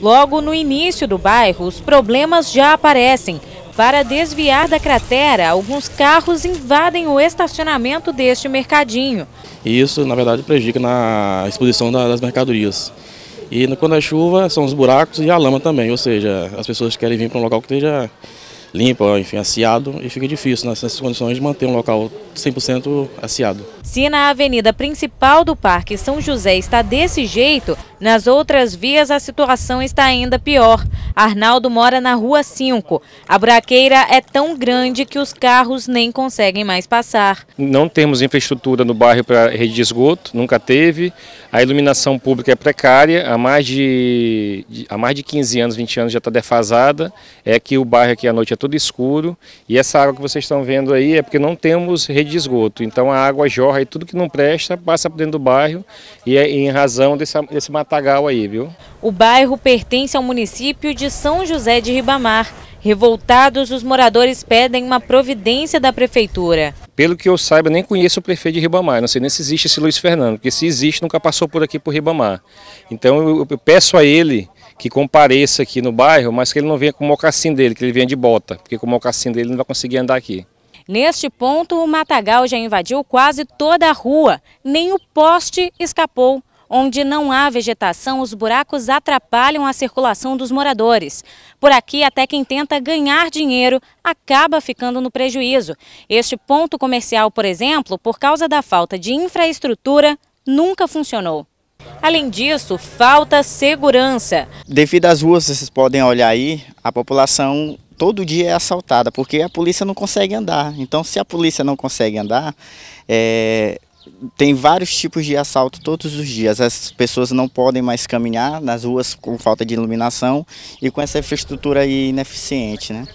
Logo no início do bairro, os problemas já aparecem. Para desviar da cratera, alguns carros invadem o estacionamento deste mercadinho. Isso, na verdade, prejudica na exposição das mercadorias. E quando é chuva, são os buracos e a lama também, ou seja, as pessoas querem vir para um local que esteja limpo, enfim, assiado e fica difícil nessas condições de manter um local 100% assiado. Se na avenida principal do Parque São José está desse jeito, nas outras vias a situação está ainda pior. Arnaldo mora na Rua 5. A buraqueira é tão grande que os carros nem conseguem mais passar. Não temos infraestrutura no bairro para rede de esgoto, nunca teve. A iluminação pública é precária, há mais de, há mais de 15 anos, 20 anos já está defasada. É que o bairro aqui à noite é tudo escuro e essa água que vocês estão vendo aí é porque não temos rede de esgoto. Então a água jorra e tudo que não presta passa por dentro do bairro e é em razão desse, desse matagal aí, viu? O bairro pertence ao município de São José de Ribamar. Revoltados, os moradores pedem uma providência da prefeitura. Pelo que eu saiba, nem conheço o prefeito de Ribamar. Não sei nem se existe esse Luiz Fernando, porque se existe, nunca passou por aqui por Ribamar. Então eu, peço a ele que compareça aqui no bairro, mas que ele não venha com o mocassim dele, que ele venha de bota, porque com o mocassim dele ele não vai conseguir andar aqui. Neste ponto, o matagal já invadiu quase toda a rua, nem o poste escapou. Onde não há vegetação, os buracos atrapalham a circulação dos moradores. Por aqui, até quem tenta ganhar dinheiro acaba ficando no prejuízo. Este ponto comercial, por exemplo, por causa da falta de infraestrutura, nunca funcionou. Além disso, falta segurança. Devido às ruas, vocês podem olhar aí, a população todo dia é assaltada, porque a polícia não consegue andar. Então, se a polícia não consegue andar, é, tem vários tipos de assalto todos os dias. As pessoas não podem mais caminhar nas ruas com falta de iluminação e com essa infraestrutura ineficiente, né?